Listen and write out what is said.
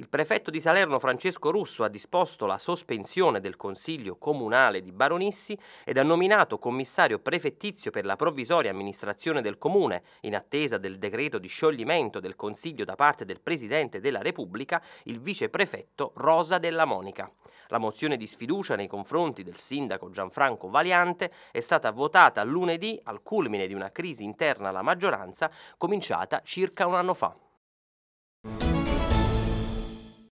Il prefetto di Salerno Francesco Russo ha disposto la sospensione del Consiglio Comunale di Baronissi ed ha nominato commissario prefettizio per la provvisoria amministrazione del Comune, in attesa del decreto di scioglimento del Consiglio da parte del Presidente della Repubblica, il viceprefetto Rosa della Monica. La mozione di sfiducia nei confronti del sindaco Gianfranco Valiante è stata votata lunedì al culmine di una crisi interna alla maggioranza cominciata circa un anno fa.